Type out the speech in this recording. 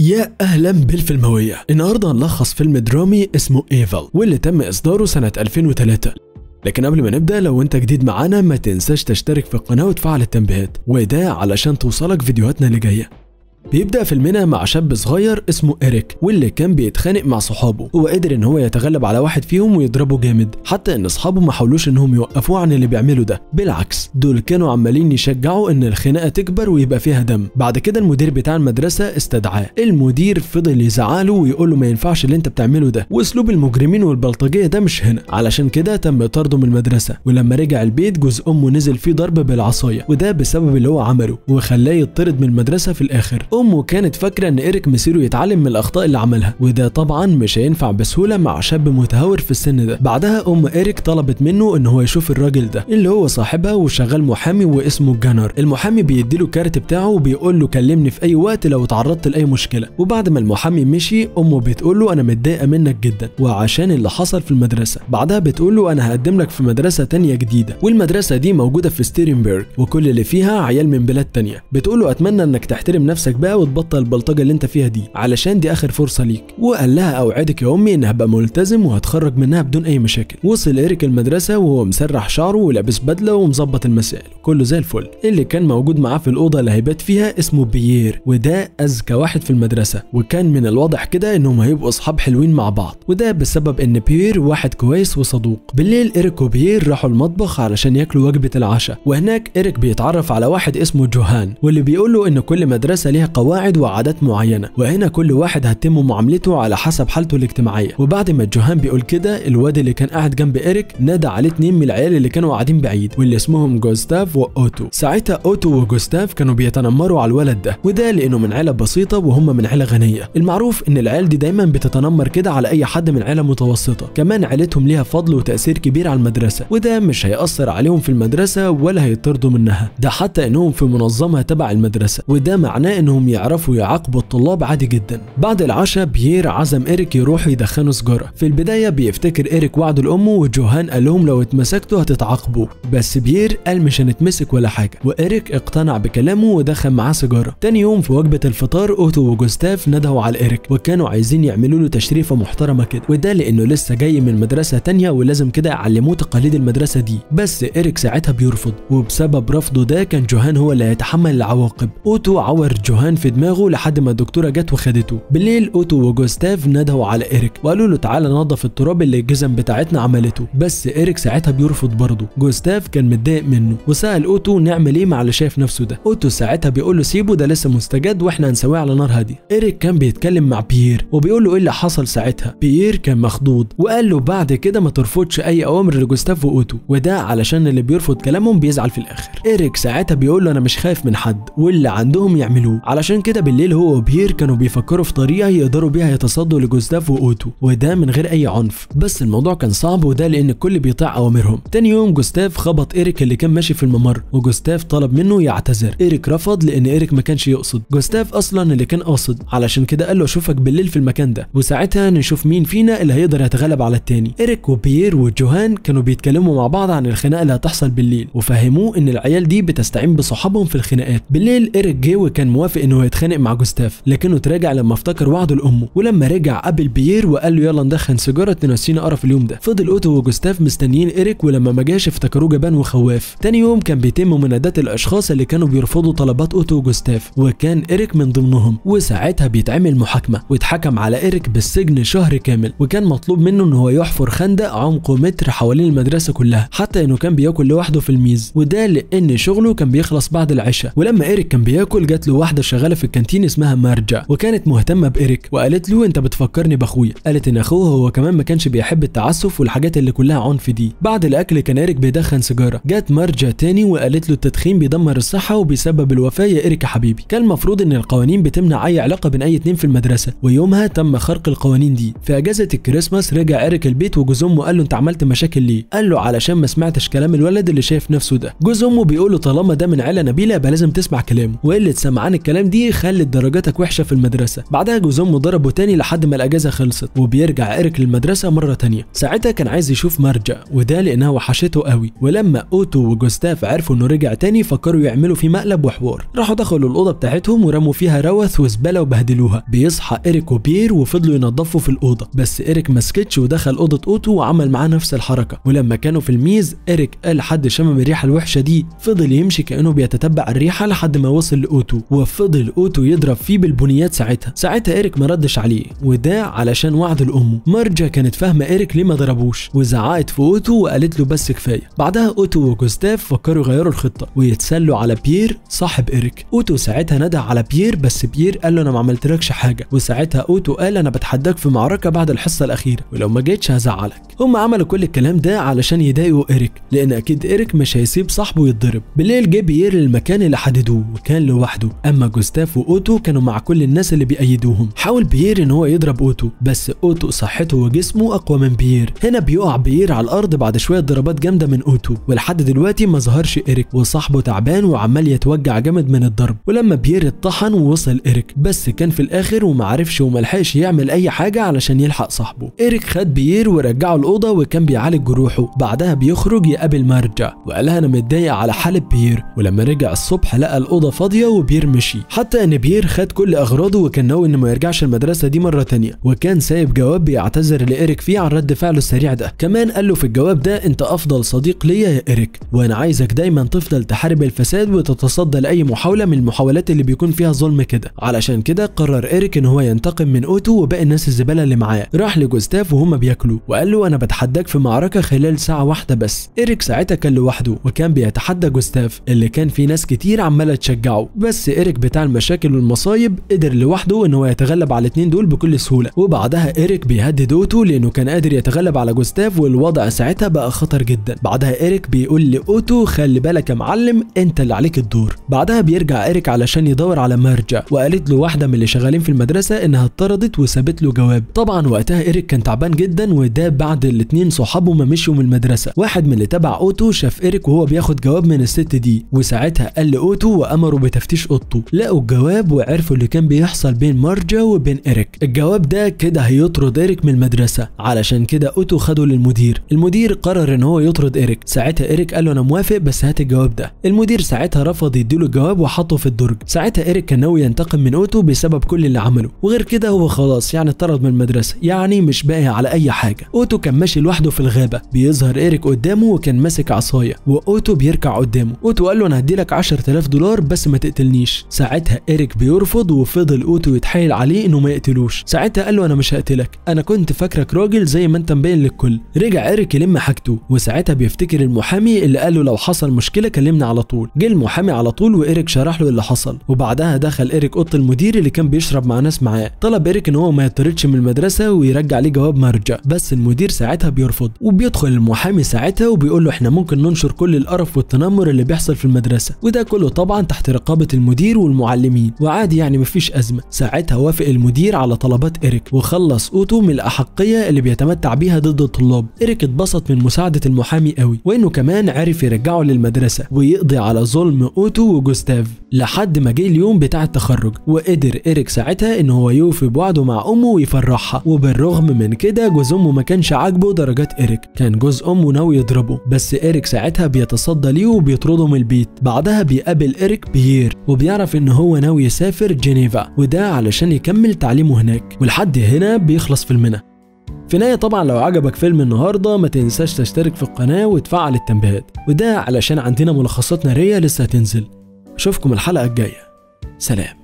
يا اهلا بالفيلمويه النهارده هنلخص فيلم درامي اسمه ايفل واللي تم اصداره سنه 2003 لكن قبل ما نبدا لو انت جديد معانا ما تنساش تشترك في القناه وتفعل التنبيهات وده علشان توصلك فيديوهاتنا اللي جايه بيبدأ فيلمنا مع شاب صغير اسمه إريك واللي كان بيتخانق مع صحابه هو قدر إن هو يتغلب على واحد فيهم ويضربه جامد حتى إن أصحابه ما حاولوش إنهم يوقفوه عن اللي بيعمله ده بالعكس دول كانوا عمالين يشجعوا إن الخناقة تكبر ويبقى فيها دم بعد كده المدير بتاع المدرسة استدعاه المدير فضل يزعله ويقول له ما ينفعش اللي أنت بتعمله ده وأسلوب المجرمين والبلطجية ده مش هنا علشان كده تم طرده من المدرسة ولما رجع البيت جوز أمه نزل فيه ضرب بالعصاية وده بسبب اللي هو عمله وخلاه يطرد من المدرسة في الآخر امه كانت فاكره ان ايريك مصيره يتعلم من الاخطاء اللي عملها وده طبعا مش هينفع بسهوله مع شاب متهور في السن ده بعدها ام ايريك طلبت منه ان هو يشوف الراجل ده اللي هو صاحبها وشغال محامي واسمه جانر المحامي بيديله الكارت بتاعه وبيقول له كلمني في اي وقت لو اتعرضت لاي مشكله وبعد ما المحامي مشي امه بتقول له انا متضايقه منك جدا وعشان اللي حصل في المدرسه بعدها بتقول له انا هقدم لك في مدرسه تانية جديده والمدرسه دي موجوده في ستيرنبرج وكل اللي فيها عيال من بلاد تانية بتقول له اتمنى انك تحترم نفسك بقى وتبطل البلطجه اللي انت فيها دي علشان دي اخر فرصه ليك وقال لها اوعدك يا امي ان هبقى ملتزم وهتخرج منها بدون اي مشاكل وصل ايريك المدرسه وهو مسرح شعره ولابس بدله ومظبط المسائل كله زي الفل اللي كان موجود معاه في الاوضه اللي هيبات فيها اسمه بيير وده اذكى واحد في المدرسه وكان من الواضح كده انهم هيبقوا اصحاب حلوين مع بعض وده بسبب ان بيير واحد كويس وصدوق بالليل ايريك وبيير راحوا المطبخ علشان ياكلوا وجبه العشاء وهناك ايريك بيتعرف على واحد اسمه جوهان واللي بيقول له ان كل مدرسه ليها قواعد وعادات معينه وهنا كل واحد هتتم معاملته على حسب حالته الاجتماعيه وبعد ما جوهان بيقول كده الواد اللي كان قاعد جنب ايريك نادى عليه اتنين من العيال اللي كانوا قاعدين بعيد واللي اسمهم جوستاف واوتو ساعتها اوتو وجوستاف كانوا بيتنمروا على الولد ده وده لانه من عيله بسيطه وهم من عيله غنيه المعروف ان العيال دي دايما بتتنمر كده على اي حد من عيله متوسطه كمان عيلتهم ليها فضل وتاثير كبير على المدرسه وده مش هياثر عليهم في المدرسه ولا هيطردوا منها ده حتى انهم في منظمه تبع المدرسه وده معناه انهم انهم يعرفوا يعاقبوا الطلاب عادي جدا بعد العشاء بيير عزم ايريك يروح يدخنوا سجاره في البدايه بيفتكر ايريك وعده لامه وجوهان قال لهم لو اتمسكتوا هتتعاقبوا بس بيير قال مش هنتمسك ولا حاجه وايريك اقتنع بكلامه ودخن معاه سيجاره تاني يوم في وجبه الفطار اوتو وجوستاف ندهوا على ايريك وكانوا عايزين يعملوا له تشريفه محترمه كده وده لانه لسه جاي من مدرسه تانية ولازم كده يعلموه تقاليد المدرسه دي بس ايريك ساعتها بيرفض وبسبب رفضه ده كان جوهان هو اللي هيتحمل العواقب اوتو عور جوهان العنوان في دماغه لحد ما الدكتوره جت وخدته بالليل اوتو وجوستاف نادوا على ايريك وقالوا له تعالى نظف التراب اللي الجزم بتاعتنا عملته بس ايريك ساعتها بيرفض برضه جوستاف كان متضايق منه وسال اوتو نعمل ايه مع اللي شايف نفسه ده اوتو ساعتها بيقول له سيبه ده لسه مستجد واحنا هنسويه على نار هاديه ايريك كان بيتكلم مع بيير وبيقول له ايه اللي حصل ساعتها بيير كان مخضوض وقال له بعد كده ما ترفضش اي اوامر لجوستاف واوتو وده علشان اللي بيرفض كلامهم بيزعل في الاخر ايريك ساعتها بيقول له انا مش خايف من حد واللي عندهم يعملوه علشان كده بالليل هو وبيير كانوا بيفكروا في طريقه يقدروا بيها يتصدوا لجوستاف واوتو وده من غير اي عنف بس الموضوع كان صعب وده لان الكل بيطيع اوامرهم تاني يوم جوستاف خبط ايريك اللي كان ماشي في الممر وجوستاف طلب منه يعتذر ايريك رفض لان ايريك ما كانش يقصد جوستاف اصلا اللي كان قاصد علشان كده قال له اشوفك بالليل في المكان ده وساعتها نشوف مين فينا اللي هيقدر يتغلب على التاني ايريك وبيير وجوهان كانوا بيتكلموا مع بعض عن الخناقه اللي هتحصل بالليل وفهموه ان العيال دي بتستعين بصحابهم في الخناقات بالليل ايريك جه وكان موافق في انه يتخانق مع جوستاف لكنه تراجع لما افتكر وعده لامه ولما رجع قابل بيير وقال له يلا ندخن سيجاره تنسينا قرف اليوم ده فضل اوتو وجوستاف مستنيين ايريك ولما ما جاش افتكروه جبان وخواف تاني يوم كان بيتم منادات الاشخاص اللي كانوا بيرفضوا طلبات اوتو وجوستاف وكان ايريك من ضمنهم وساعتها بيتعمل محاكمه واتحكم على ايريك بالسجن شهر كامل وكان مطلوب منه ان هو يحفر خندق عمقه متر حوالين المدرسه كلها حتى انه كان بياكل لوحده في الميز وده لان شغله كان بيخلص بعد العشاء ولما ايريك كان بياكل جات له واحده شغاله في الكانتين اسمها مارجا وكانت مهتمه بإيريك وقالت له انت بتفكرني باخويا قالت ان اخوه هو كمان ما كانش بيحب التعسف والحاجات اللي كلها عنف دي بعد الاكل كان إيريك بيدخن سيجاره جت مارجا تاني وقالت له التدخين بيدمر الصحه وبيسبب الوفاه يا إيريك يا حبيبي كان المفروض ان القوانين بتمنع اي علاقه بين اي اتنين في المدرسه ويومها تم خرق القوانين دي في اجازه الكريسماس رجع إيريك البيت وجوز امه قال له انت عملت مشاكل ليه قال له علشان ما سمعتش كلام الولد اللي شايف نفسه ده جوز امه بيقول له طالما ده من عيله نبيله يبقى لازم تسمع كلامه وقله سمعان الكلام الكلام دي خلت درجاتك وحشه في المدرسه بعدها جوزهم ضربه تاني لحد ما الاجازه خلصت وبيرجع ايريك للمدرسه مره تانيه ساعتها كان عايز يشوف مرجع وده لانها وحشته قوي ولما اوتو وجوستاف عرفوا انه رجع تاني فكروا يعملوا فيه مقلب وحوار راحوا دخلوا الاوضه بتاعتهم ورموا فيها روث وزباله وبهدلوها بيصحى ايريك وبير وفضلوا ينظفوا في الاوضه بس ايريك مسكتش ودخل اوضه اوتو وعمل معاه نفس الحركه ولما كانوا في الميز ايريك قال حد شمم الريحه الوحشه دي فضل يمشي كانه بيتتبع الريحه لحد ما وصل لاوتو وفضل فضل اوتو يضرب فيه بالبنيات ساعتها ساعتها ايريك ما ردش عليه وده علشان وعد لامه مارجا كانت فاهمه ايريك ليه ما ضربوش وزعقت في اوتو وقالت له بس كفايه بعدها اوتو وجوستاف فكروا يغيروا الخطه ويتسلوا على بيير صاحب ايريك اوتو ساعتها نادى على بيير بس بيير قال له انا ما عملتلكش حاجه وساعتها اوتو قال انا بتحداك في معركه بعد الحصه الاخيره ولو ما جيتش هزعلك هم عملوا كل الكلام ده علشان يضايقوا ايريك لان اكيد ايريك مش هيسيب صاحبه يتضرب بالليل جه بيير للمكان اللي حددوه وكان لوحده اما جوستاف واوتو كانوا مع كل الناس اللي بيأيدوهم حاول بيير ان هو يضرب اوتو بس اوتو صحته وجسمه اقوى من بيير هنا بيقع بيير على الارض بعد شويه ضربات جامده من اوتو ولحد دلوقتي ما ظهرش ايريك وصاحبه تعبان وعمال يتوجع جامد من الضرب ولما بيير اتطحن ووصل ايريك بس كان في الاخر ومعرفش وملحقش يعمل اي حاجه علشان يلحق صاحبه ايريك خد بيير ورجعه الاوضه وكان بيعالج جروحه بعدها بيخرج يقابل مرجع وقالها انا متضايق على حاله بيير ولما رجع الصبح لقى الاوضه فاضيه وبيير مشي حتى ان بيير خد كل اغراضه وكان ناوي انه ما يرجعش المدرسه دي مره تانية وكان سايب جواب بيعتذر لايريك فيه عن رد فعله السريع ده كمان قال له في الجواب ده انت افضل صديق ليا يا ايريك وانا عايزك دايما تفضل تحارب الفساد وتتصدى لاي محاوله من المحاولات اللي بيكون فيها ظلم كده علشان كده قرر ايريك ان هو ينتقم من اوتو وباقي الناس الزباله اللي معاه راح لجوستاف وهما بياكلوا وقال له انا بتحداك في معركه خلال ساعه واحده بس ايريك ساعتها كان لوحده وكان بيتحدى جوستاف اللي كان فيه ناس كتير عماله تشجعه بس ايريك بتاع المشاكل والمصايب قدر لوحده ان هو يتغلب على الاثنين دول بكل سهوله وبعدها ايريك بيهدد اوتو لانه كان قادر يتغلب على جوستاف والوضع ساعتها بقى خطر جدا بعدها ايريك بيقول لاوتو خلي بالك يا معلم انت اللي عليك الدور بعدها بيرجع ايريك علشان يدور على مرجع وقالت له واحده من اللي شغالين في المدرسه انها اتطردت وسابت له جواب طبعا وقتها ايريك كان تعبان جدا وده بعد الاثنين صحابه ما مشوا من المدرسه واحد من اللي تبع اوتو شاف ايريك وهو بياخد جواب من الست دي وساعتها قال لاوتو وامره بتفتيش اوضته لا لقوا الجواب وعرفوا اللي كان بيحصل بين مارجا وبين إيريك الجواب ده كده هيطرد إيريك من المدرسة علشان كده أوتو خده للمدير المدير قرر إن هو يطرد إيريك ساعتها إيريك قال له أنا موافق بس هات الجواب ده المدير ساعتها رفض يديله الجواب وحطه في الدرج ساعتها إيريك كان ناوي ينتقم من أوتو بسبب كل اللي عمله وغير كده هو خلاص يعني اتطرد من المدرسة يعني مش باقي على أي حاجة أوتو كان ماشي لوحده في الغابة بيظهر إيريك قدامه وكان ماسك عصاية وأوتو بيركع قدامه أوتو قال له أنا هديلك 10000 دولار بس ما تقتلنيش ساعتها ساعتها إيريك بيرفض وفضل أوتو يتحايل عليه إنه ما يقتلوش ساعتها قال له أنا مش هقتلك أنا كنت فاكرك راجل زي ما أنت مبين للكل رجع إيريك يلم حاجته وساعتها بيفتكر المحامي اللي قال له لو حصل مشكلة كلمني على طول جه المحامي على طول وإيريك شرح له اللي حصل وبعدها دخل إيريك أوضة المدير اللي كان بيشرب مع ناس معاه طلب إيريك إن هو ما يطردش من المدرسة ويرجع ليه جواب مرجع بس المدير ساعتها بيرفض وبيدخل المحامي ساعتها وبيقول له احنا ممكن ننشر كل القرف والتنمر اللي بيحصل في المدرسة وده كله طبعا تحت رقابة المدير والم المعلمين وعادي يعني مفيش أزمة ساعتها وافق المدير على طلبات إيريك وخلص أوتو من الأحقية اللي بيتمتع بيها ضد الطلاب إيريك اتبسط من مساعدة المحامي قوي وإنه كمان عرف يرجعه للمدرسة ويقضي على ظلم أوتو وجوستاف لحد ما جه اليوم بتاع التخرج وقدر إيريك ساعتها إن هو يوفي بوعده مع أمه ويفرحها وبالرغم من كده جوز أمه ما كانش عاجبه درجات إيريك كان جوز أمه ناوي يضربه بس إيريك ساعتها بيتصدى ليه وبيطرده من البيت بعدها بيقابل إيريك بيير وبيعرف إن انه هو ناوي يسافر جنيفا وده علشان يكمل تعليمه هناك والحد هنا بيخلص فيلمنا في النهاية طبعا لو عجبك فيلم النهاردة ما تنساش تشترك في القناة وتفعل التنبيهات وده علشان عندنا ملخصات نارية لسه هتنزل أشوفكم الحلقة الجاية سلام